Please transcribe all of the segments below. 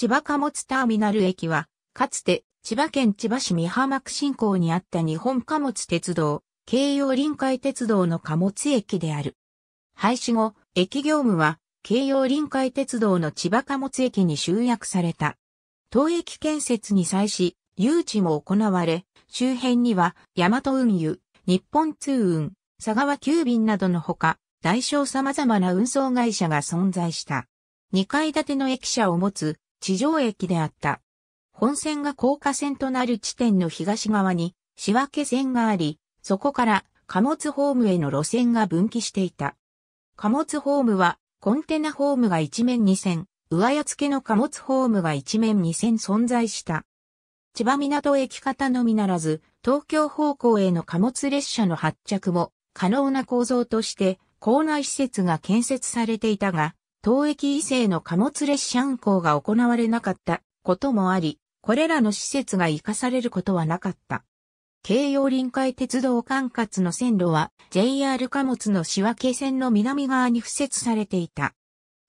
千葉貨物ターミナル駅は、かつて千葉県千葉市三浜区新港にあった日本貨物鉄道、京葉臨海鉄道の貨物駅である。廃止後、駅業務は、京葉臨海鉄道の千葉貨物駅に集約された。当駅建設に際し、誘致も行われ、周辺には、大和運輸、日本通運、佐川急便などのほか、大小様々な運送会社が存在した。2階建ての駅舎を持つ地上駅であった。本線が高架線となる地点の東側に仕分け線があり、そこから貨物ホームへの路線が分岐していた。貨物ホームはコンテナホームが一面二線、上屋付けの貨物ホームが一面二線存在した。千葉港駅方のみならず、東京方向への貨物列車の発着も可能な構造として、構内施設が建設されていたが、当駅異性の貨物列車運行が行われなかったこともあり、これらの施設が活かされることはなかった。京葉臨海鉄道管轄の線路は JR 貨物の仕分け線の南側に付設されていた。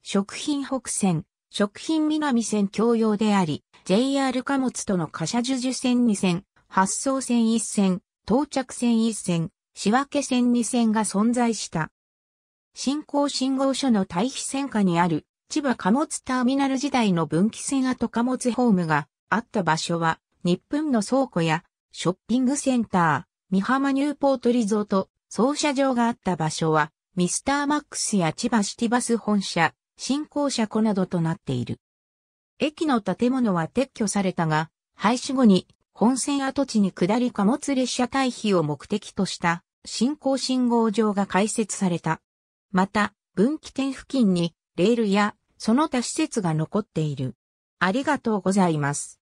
食品北線、食品南線共用であり、JR 貨物との貨車受受線2線、発送線1線、到着線1線、仕分け線2線が存在した。新興信号所の対比線下にある千葉貨物ターミナル時代の分岐線跡貨物ホームがあった場所は日本の倉庫やショッピングセンター、三浜ニューポートリゾート、操車場があった場所はミスターマックスや千葉シティバス本社、新興車庫などとなっている。駅の建物は撤去されたが、廃止後に本線跡地に下り貨物列車退避を目的とした新興信号場が開設された。また、分岐点付近にレールやその他施設が残っている。ありがとうございます。